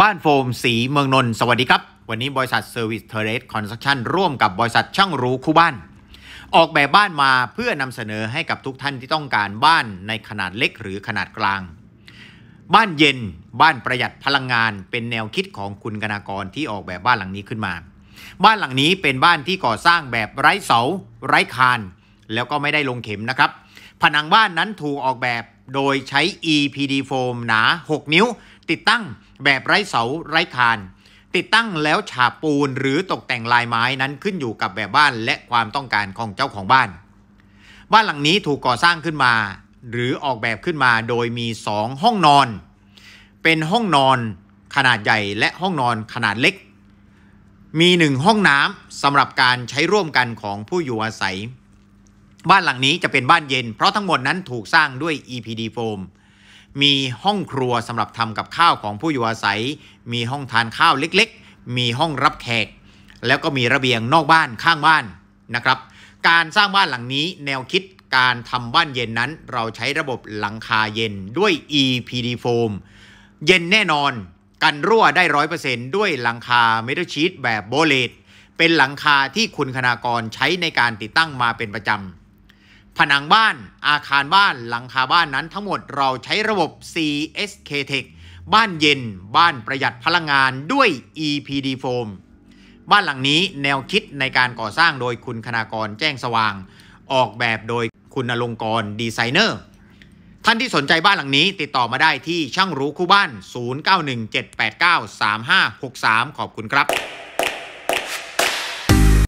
บ้านโฟม สีเมืองนนท์สวัสดีครับ วันนี้บริษัทเซอร์วิสเทเรสคอนสตรักชั่นร่วมกับบริษัทช่างรู้คู่บ้าน ออกแบบบ้านมาเพื่อนำเสนอให้กับทุกท่านที่ต้องการบ้านในขนาดเล็กหรือขนาดกลาง บ้านเย็นบ้านประหยัดพลังงาน เป็นแนวคิดของคุณกนากรที่ออกแบบบ้านหลังนี้ขึ้นมา บ้านหลังนี้เป็นบ้านที่ก่อสร้างแบบไร้เสา ไร้คาน แล้วก็ไม่ได้ลงเข็มนะครับผนังบ้านนั้นถูกออกแบบโดยใช้ EPD โฟมหนา6 นิ้ว ติดตั้งแบบไร้เสาไร้คาน ติดตั้งแล้วฉาบปูนหรือตกแต่งลายไม้นั้นขึ้นอยู่กับแบบบ้านและความต้องการของเจ้าของบ้าน บ้านหลังนี้ถูกก่อสร้างขึ้นมา หรือออกแบบขึ้นมาโดยมี2ห้องนอนเป็นห้องนอนขนาดใหญ่และห้องนอนขนาดเล็ก มี1ห้องน้ำสำหรับการใช้ร่วมกันของผู้อยู่อาศัยบ้านหลังนี้จะเป็นบ้านเย็นเพราะทั้งหมดนั้นถูกสร้างด้วย EPD โฟมมีห้องครัวสำหรับทำกับข้าวของผู้อยู่อาศัย มีห้องทานข้าวเล็ก ๆ มีห้องรับแขก แล้วก็มีระเบียงนอกบ้านข้างบ้านนะครับ การสร้างบ้านหลังนี้แนวคิดการทำบ้านเย็นนั้น เราใช้ระบบหลังคาเย็นด้วย EPD โฟมเย็นแน่นอน กันรั่วได้ร้อยเปอร์เซ็นต์ด้วยหลังคาเมทัลชีตแบบโบเลตเป็นหลังคาที่คุณคณากรใช้ในการติดตั้งมาเป็นประจำผนังบ้าน อาคารบ้าน หลังคาบ้านนั้นทั้งหมดเราใช้ระบบ CSK Tech บ้านเย็น บ้านประหยัดพลังงานด้วย EPD Foam บ้านหลังนี้แนวคิดในการก่อสร้างโดยคุณคณากรแจ้งสว่าง ออกแบบโดยคุณนลงกรดีไซเนอร์ ท่านที่สนใจบ้านหลังนี้ ติดต่อมาได้ที่ช่างรู้คู่บ้าน 0917893563 ขอบคุณครับ